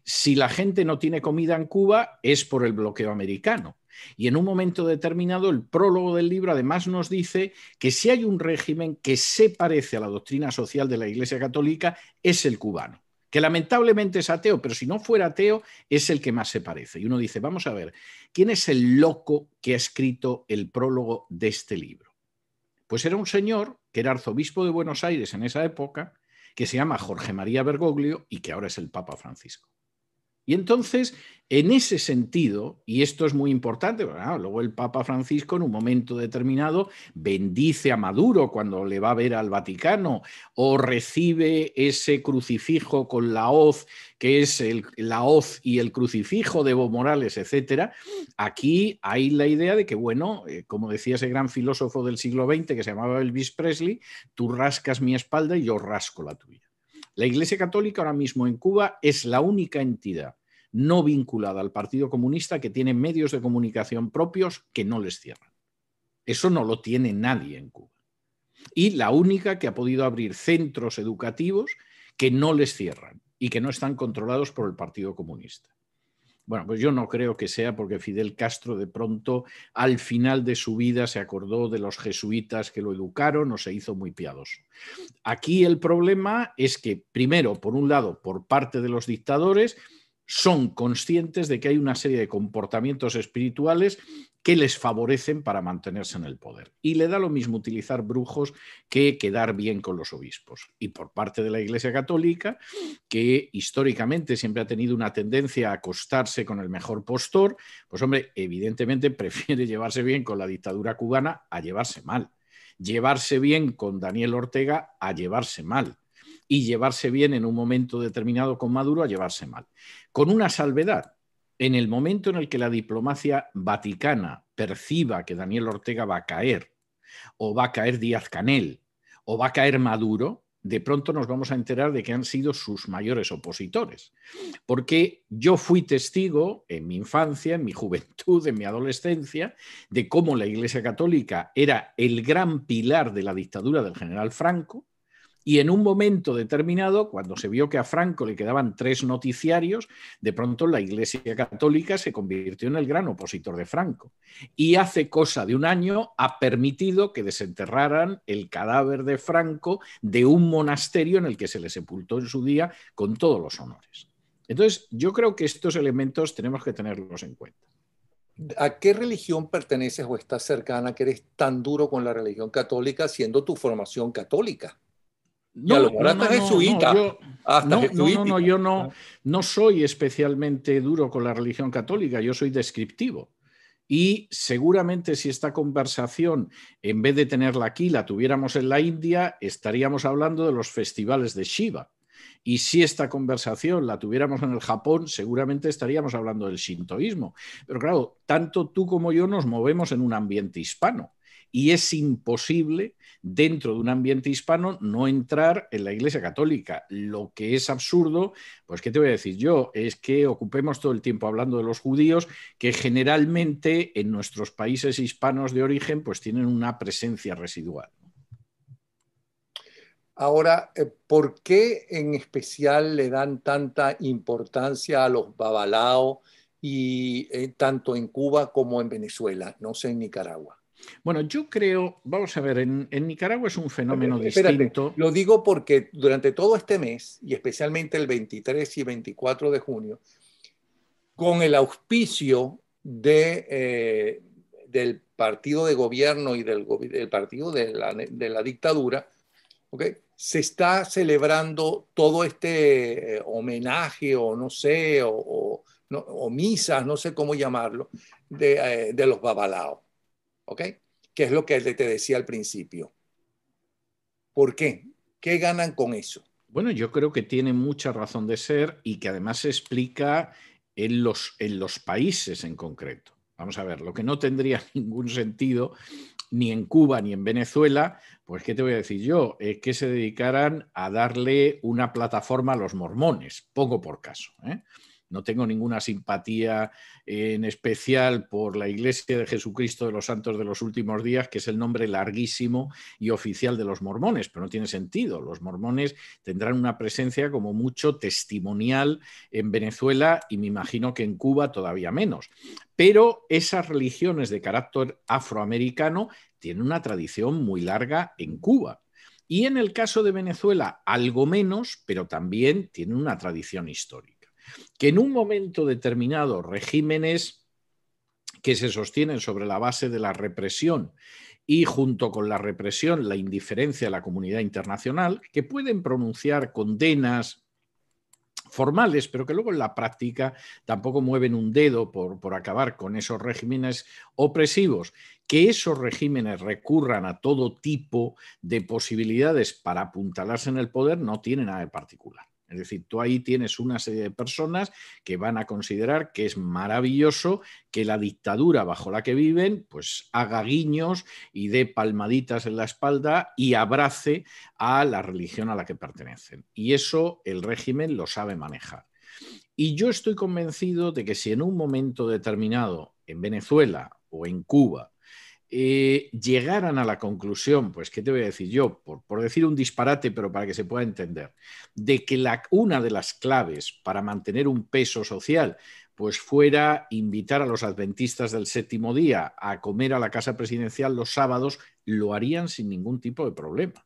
Si la gente no tiene comida en Cuba es por el bloqueo americano. Y en un momento determinado, el prólogo del libro además nos dice que si hay un régimen que se parece a la doctrina social de la Iglesia Católica, es el cubano que lamentablemente es ateo, pero si no fuera ateo, es el que más se parece. Y uno dice, vamos a ver, ¿quién es el loco que ha escrito el prólogo de este libro? Pues era un señor que era arzobispo de Buenos Aires en esa época, que se llama Jorge María Bergoglio y que ahora es el Papa Francisco. Y entonces, en ese sentido, y esto es muy importante, luego el Papa Francisco en un momento determinado bendice a Maduro cuando le va a ver al Vaticano o recibe ese crucifijo con la hoz, que es la hoz y el crucifijo de Evo Morales, etc. Aquí hay la idea de que, bueno, eh, como decía ese gran filósofo del siglo XX que se llamaba Elvis Presley, tú rascas mi espalda y yo rasco la tuya. La Iglesia Católica ahora mismo en Cuba es la única entidad no vinculada al Partido Comunista que tiene medios de comunicación propios que no les cierran. Eso no lo tiene nadie en Cuba. Y la única que ha podido abrir centros educativos que no les cierran y que no están controlados por el Partido Comunista. Bueno, pues yo no creo que sea porque Fidel Castro de pronto al final de su vida se acordó de los jesuitas que lo educaron o se hizo muy piadoso. Aquí el problema es que, primero, por un lado, por parte de los dictadores, son conscientes de que hay una serie de comportamientos espirituales que les favorecen para mantenerse en el poder. Y le da lo mismo utilizar brujos que quedar bien con los obispos. Y por parte de la Iglesia Católica, que históricamente siempre ha tenido una tendencia a acostarse con el mejor postor, pues hombre, evidentemente prefiere llevarse bien con la dictadura cubana a llevarse mal. Llevarse bien con Daniel Ortega a llevarse mal y llevarse bien en un momento determinado con Maduro a llevarse mal. Con una salvedad, en el momento en el que la diplomacia vaticana perciba que Daniel Ortega va a caer, o va a caer Díaz Canel, o va a caer Maduro, de pronto nos vamos a enterar de que han sido sus mayores opositores. Porque yo fui testigo en mi infancia, en mi juventud, en mi adolescencia, de cómo la Iglesia Católica era el gran pilar de la dictadura del general Franco, y en un momento determinado, cuando se vio que a Franco le quedaban tres noticiarios, de pronto la Iglesia Católica se convirtió en el gran opositor de Franco. Y hace cosa de un año ha permitido que desenterraran el cadáver de Franco de un monasterio en el que se le sepultó en su día con todos los honores. Entonces, yo creo que estos elementos tenemos que tenerlos en cuenta. ¿A qué religión perteneces o estás cercana que eres tan duro con la religión católica siendo tu formación católica? No, no, no, no, yo no, no soy especialmente duro con la religión católica, yo soy descriptivo. Y seguramente si esta conversación, en vez de tenerla aquí, la tuviéramos en la India, estaríamos hablando de los festivales de Shiva. Y si esta conversación la tuviéramos en el Japón, seguramente estaríamos hablando del sintoísmo. Pero claro, tanto tú como yo nos movemos en un ambiente hispano y es imposible dentro de un ambiente hispano no entrar en la Iglesia Católica. Lo que es absurdo, pues ¿qué te voy a decir yo? Es que ocupemos todo el tiempo hablando de los judíos, que generalmente en nuestros países hispanos de origen pues tienen una presencia residual. Ahora, eh, ¿por qué en especial le dan tanta importancia a los babalao y eh, tanto en Cuba como en Venezuela, no sé en Nicaragua? Bueno, yo creo, vamos a ver, en, Nicaragua es un fenómeno distinto. Lo digo porque durante todo este mes, y especialmente el 23 y 24 de junio, con el auspicio de, eh, del partido de gobierno y del, partido de la, dictadura, se está celebrando todo este eh, homenaje o no sé, o, no, misas, no sé cómo llamarlo, de, eh, de los babalaos. ¿Ok? Que es lo que te decía al principio. ¿Por qué? ¿Qué ganan con eso? Bueno, yo creo que tiene mucha razón de ser y que además se explica en los, en los países en concreto. Vamos a ver, lo que no tendría ningún sentido ni en Cuba ni en Venezuela, pues ¿qué te voy a decir yo? Es que se dedicaran a darle una plataforma a los mormones, poco por caso. ¿eh? No tengo ninguna simpatía en especial por la Iglesia de Jesucristo de los Santos de los Últimos Días, que es el nombre larguísimo y oficial de los mormones, pero no tiene sentido. Los mormones tendrán una presencia como mucho testimonial en Venezuela y me imagino que en Cuba todavía menos. Pero esas religiones de carácter afroamericano tienen una tradición muy larga en Cuba. Y en el caso de Venezuela, algo menos, pero también tienen una tradición histórica que en un momento determinado regímenes que se sostienen sobre la base de la represión y junto con la represión la indiferencia de la comunidad internacional, que pueden pronunciar condenas formales, pero que luego en la práctica tampoco mueven un dedo por, por, acabar con esos regímenes opresivos. Que esos regímenes recurran a todo tipo de posibilidades para apuntalarse en el poder no tiene nada de particular. Es decir, tú ahí tienes una serie de personas que van a considerar que es maravilloso que la dictadura bajo la que viven pues haga guiños y dé palmaditas en la espalda y abrace a la religión a la que pertenecen. Y eso el régimen lo sabe manejar. Y yo estoy convencido de que si en un momento determinado en Venezuela o en Cuba eh, llegaran a la conclusión, pues, ¿qué te voy a decir yo? Por, decir un disparate, pero para que se pueda entender, de que una de las claves para mantener un peso social pues fuera invitar a los adventistas del séptimo día a comer a la casa presidencial los sábados, lo harían sin ningún tipo de problema.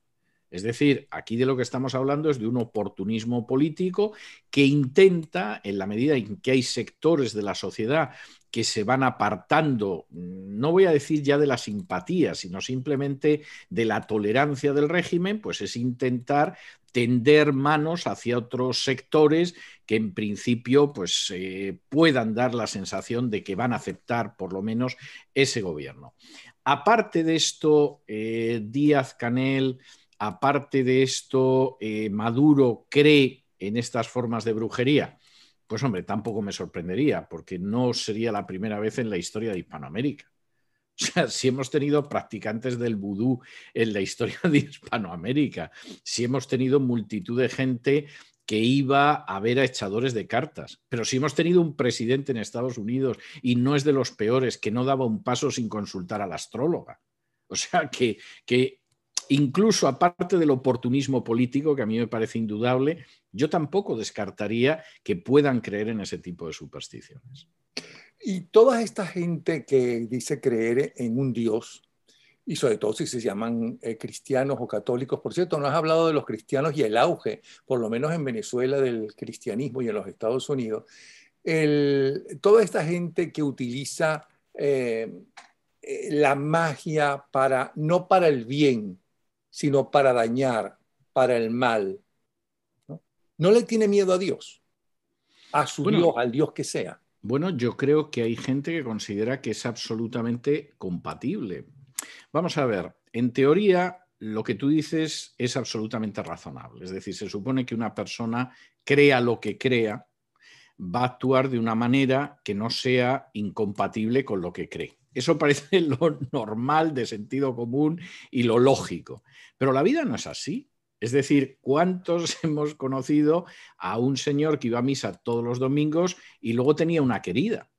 Es decir, aquí de lo que estamos hablando es de un oportunismo político que intenta, en la medida en que hay sectores de la sociedad que se van apartando, no voy a decir ya de la simpatía, sino simplemente de la tolerancia del régimen, pues es intentar tender manos hacia otros sectores que en principio pues, eh, puedan dar la sensación de que van a aceptar por lo menos ese gobierno. Aparte de esto, eh, Díaz Canel aparte de esto, eh, Maduro cree en estas formas de brujería? Pues hombre, tampoco me sorprendería, porque no sería la primera vez en la historia de Hispanoamérica. O sea, si hemos tenido practicantes del vudú en la historia de Hispanoamérica, si hemos tenido multitud de gente que iba a ver a echadores de cartas. Pero si hemos tenido un presidente en Estados Unidos y no es de los peores, que no daba un paso sin consultar a la astróloga. O sea, que, que incluso aparte del oportunismo político, que a mí me parece indudable, yo tampoco descartaría que puedan creer en ese tipo de supersticiones. Y toda esta gente que dice creer en un Dios, y sobre todo si se llaman eh, cristianos o católicos, por cierto, no has hablado de los cristianos y el auge, por lo menos en Venezuela, del cristianismo y en los Estados Unidos, toda esta gente que utiliza eh, eh, la magia para, no para el bien, sino para dañar, para el mal. No, le tiene miedo a Dios, a su Dios, al Dios que sea. Bueno, yo creo que hay gente que considera que es absolutamente compatible. Vamos a ver, en teoría lo que tú dices es absolutamente razonable. Es decir, se supone que una persona crea lo que crea, va a actuar de una manera que no sea incompatible con lo que cree. Eso parece lo normal de sentido común y lo lógico. Pero la vida no es así. Es decir, ¿cuántos hemos conocido a un señor que iba a misa todos los domingos y luego tenía una querida?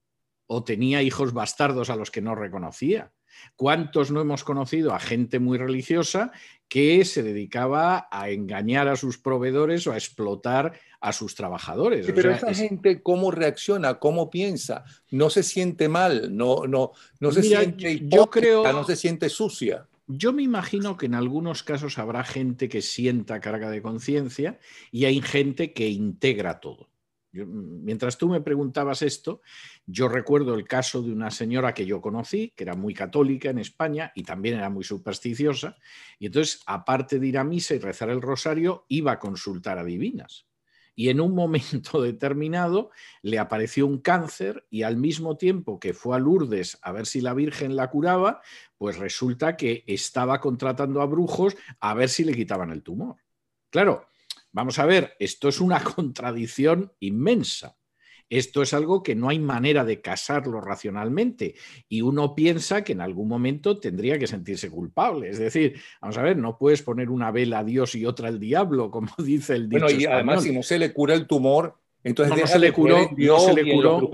O tenía hijos bastardos a los que no reconocía. ¿Cuántos no hemos conocido a gente muy religiosa que se dedicaba a engañar a sus proveedores o a explotar a sus trabajadores? pero esa gente, ¿cómo reacciona? ¿Cómo piensa? No se siente mal, no, se siente yo creo... no se siente sucia. Yo me imagino que en algunos casos habrá gente que sienta carga de conciencia y hay gente que integra todo. Mm, mientras tú me preguntabas esto, yo recuerdo el caso de una señora que yo conocí, que era muy católica en España y también era muy supersticiosa, y entonces, aparte de ir a misa y rezar el rosario, iba a consultar a divinas. Y en un momento determinado le apareció un cáncer y al mismo tiempo que fue a Lourdes a ver si la Virgen la curaba, pues resulta que estaba contratando a brujos a ver si le quitaban el tumor. Claro, Vamos a ver, esto es una contradicción inmensa. Esto es algo que no hay manera de casarlo racionalmente y uno piensa que en algún momento tendría que sentirse culpable. Es decir, vamos a ver, no puedes poner una vela a Dios y otra al diablo, como dice el dicho. Bueno, y además si no se le cura el tumor, entonces no, se le curó, Dios se le curó.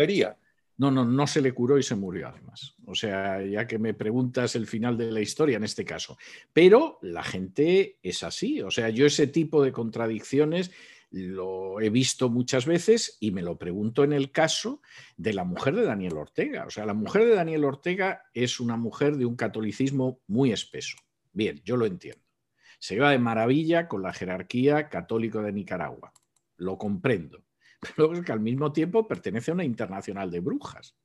No, no, no se le curó y se murió además. O sea, ya que me preguntas el final de la historia en este caso. Pero la gente es así. O sea, yo ese tipo de contradicciones lo he visto muchas veces y me lo pregunto en el caso de la mujer de Daniel Ortega. O sea, la mujer de Daniel Ortega es una mujer de un catolicismo muy espeso. Bien, yo lo entiendo. Se va de maravilla con la jerarquía católica de Nicaragua. Lo comprendo. Luego es que al mismo tiempo pertenece a una internacional de brujas.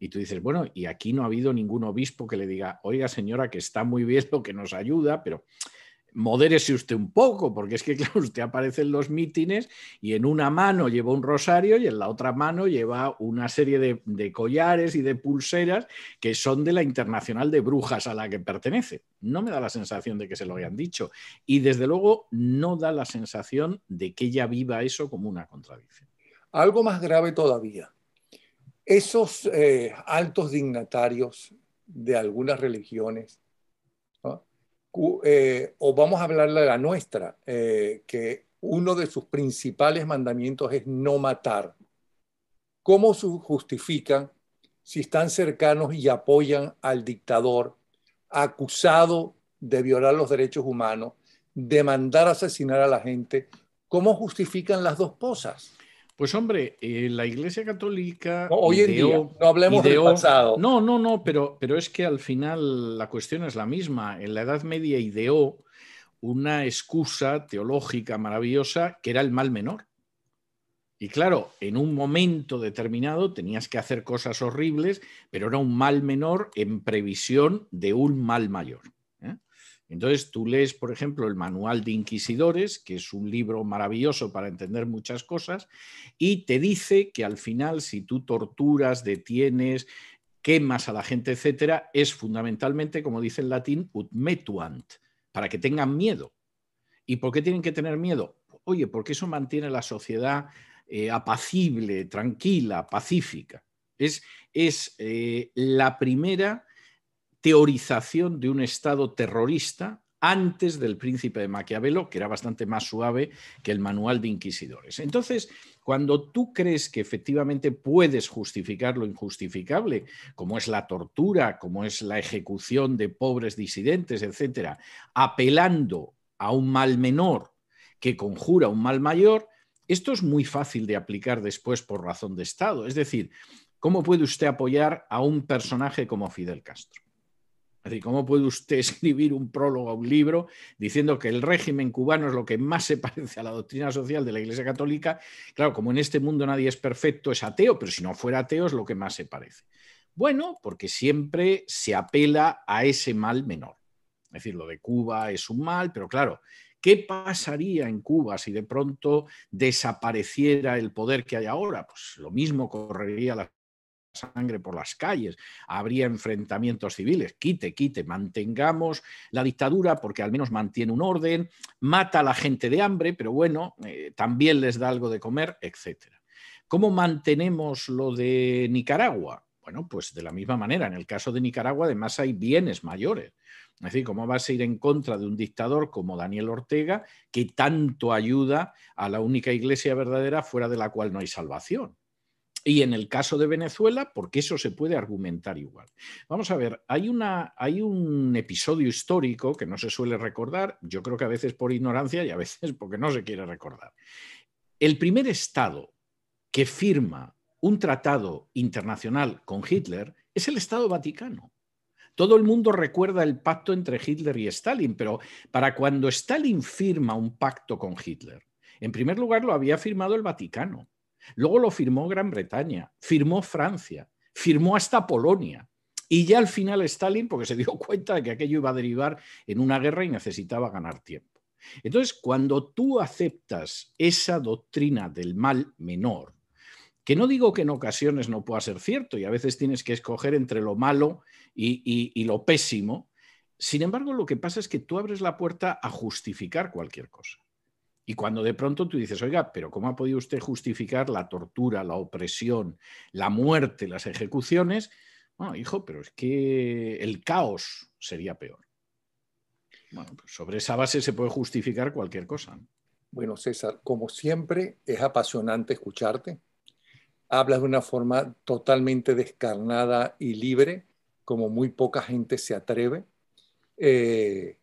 Y tú dices, bueno, y aquí no ha habido ningún obispo que le diga, oiga señora, que está muy bien lo que nos ayuda, pero modérese usted un poco, porque es que, claro, usted aparece en los mítines y en una mano lleva un rosario y en la otra mano lleva una serie de, collares y de pulseras que son de la internacional de brujas a la que pertenece. No me da la sensación de que se lo hayan dicho y, desde luego, no da la sensación de que ella viva eso como una contradicción. Algo más grave todavía, esos eh, altos dignatarios de algunas religiones, eh, o vamos a hablar de la nuestra, eh, que uno de sus principales mandamientos es no matar. ¿Cómo se justifican si están cercanos y apoyan al dictador acusado de violar los derechos humanos, de mandar asesinar a la gente? ¿Cómo justifican las dos cosas? Pues hombre, eh, la Iglesia Católica... No, hoy en día, no hablemos del pasado. No, no, no, pero, pero es que al final la cuestión es la misma. En la Edad Media ideó una excusa teológica maravillosa que era el mal menor. Y claro, en un momento determinado tenías que hacer cosas horribles, pero era un mal menor en previsión de un mal mayor. Entonces tú lees, por ejemplo, el Manual de Inquisidores, que es un libro maravilloso para entender muchas cosas, y te dice que al final, si tú torturas, detienes, quemas a la gente, etcétera, es fundamentalmente, como dice el latín, ut metuant, para que tengan miedo. ¿Y por qué tienen que tener miedo? Oye, porque eso mantiene la sociedad eh, apacible, tranquila, pacífica. Es, es eh, la primera teorización de un Estado terrorista antes del príncipe de Maquiavelo, que era bastante más suave que el manual de inquisidores. Entonces, cuando tú crees que efectivamente puedes justificar lo injustificable, como es la tortura, como es la ejecución de pobres disidentes, etc., apelando a un mal menor que conjura un mal mayor, esto es muy fácil de aplicar después por razón de Estado. Es decir, ¿cómo puede usted apoyar a un personaje como Fidel Castro? Es decir, ¿cómo puede usted escribir un prólogo a un libro diciendo que el régimen cubano es lo que más se parece a la doctrina social de la Iglesia Católica? Claro, como en este mundo nadie es perfecto, es ateo, pero si no fuera ateo es lo que más se parece. Bueno, porque siempre se apela a ese mal menor. Es decir, lo de Cuba es un mal, pero claro, ¿Qué pasaría en Cuba si de pronto desapareciera el poder que hay ahora? Pues lo mismo correría la sangre por las calles, habría enfrentamientos civiles, quite, quite, mantengamos la dictadura porque al menos mantiene un orden, mata a la gente de hambre, pero bueno, eh, también les da algo de comer, etc. ¿Cómo mantenemos lo de Nicaragua? Bueno, pues de la misma manera, en el caso de Nicaragua además hay bienes mayores. Es decir, ¿cómo vas a ir en contra de un dictador como Daniel Ortega que tanto ayuda a la única iglesia verdadera fuera de la cual no hay salvación? Y en el caso de Venezuela, porque eso se puede argumentar igual. Vamos a ver, hay, un episodio histórico que no se suele recordar, yo creo que a veces por ignorancia y a veces porque no se quiere recordar. El primer Estado que firma un tratado internacional con Hitler es el Estado Vaticano. Todo el mundo recuerda el pacto entre Hitler y Stalin, pero para cuando Stalin firma un pacto con Hitler, en primer lugar lo había firmado el Vaticano. Luego lo firmó Gran Bretaña, firmó Francia, firmó hasta Polonia. Y ya al final Stalin, porque se dio cuenta de que aquello iba a derivar en una guerra y necesitaba ganar tiempo. Entonces, cuando tú aceptas esa doctrina del mal menor, que no digo que en ocasiones no pueda ser cierto y a veces tienes que escoger entre lo malo y, y lo pésimo, sin embargo, lo que pasa es que tú abres la puerta a justificar cualquier cosa. Y cuando de pronto tú dices, oiga, pero ¿cómo ha podido usted justificar la tortura, la opresión, la muerte, las ejecuciones? Bueno, hijo, pero es que el caos sería peor. Bueno, pues sobre esa base se puede justificar cualquier cosa. Bueno, César, como siempre, es apasionante escucharte. Hablas de una forma totalmente descarnada y libre, como muy poca gente se atreve. Eh,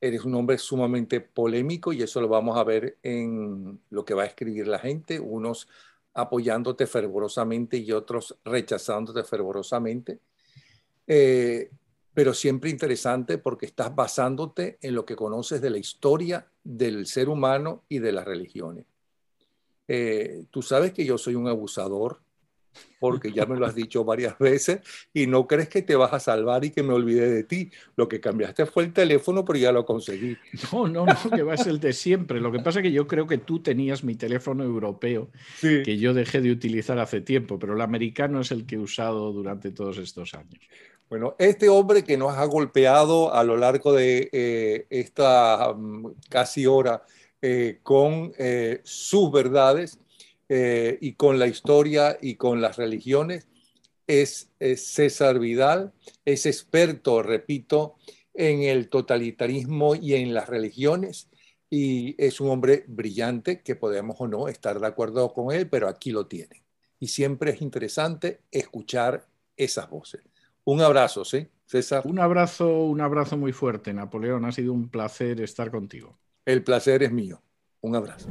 eres un hombre sumamente polémico y eso lo vamos a ver en lo que va a escribir la gente, unos apoyándote fervorosamente y otros rechazándote fervorosamente. Eh, pero siempre interesante porque estás basándote en lo que conoces de la historia del ser humano y de las religiones. Eh, tú sabes que yo soy un abusador, porque ya me lo has dicho varias veces y no crees que te vas a salvar y que me olvidé de ti. Lo que cambiaste fue el teléfono, pero ya lo conseguí. No, no, no, que va a ser el de siempre. Lo que pasa es que yo creo que tú tenías mi teléfono europeo, que yo dejé de utilizar hace tiempo, pero el americano es el que he usado durante todos estos años. Bueno, este hombre que nos ha golpeado a lo largo de eh, esta mm, casi hora eh, con eh, sus verdades, eh, y con la historia y con las religiones, es, es, César Vidal, es experto, repito, en el totalitarismo y en las religiones, y es un hombre brillante que podemos o no estar de acuerdo con él, pero aquí lo tiene. Y siempre es interesante escuchar esas voces. Un abrazo, ¿sí? César. Un abrazo, un abrazo muy fuerte, Napoleón. Ha sido un placer estar contigo. El placer es mío. Un abrazo.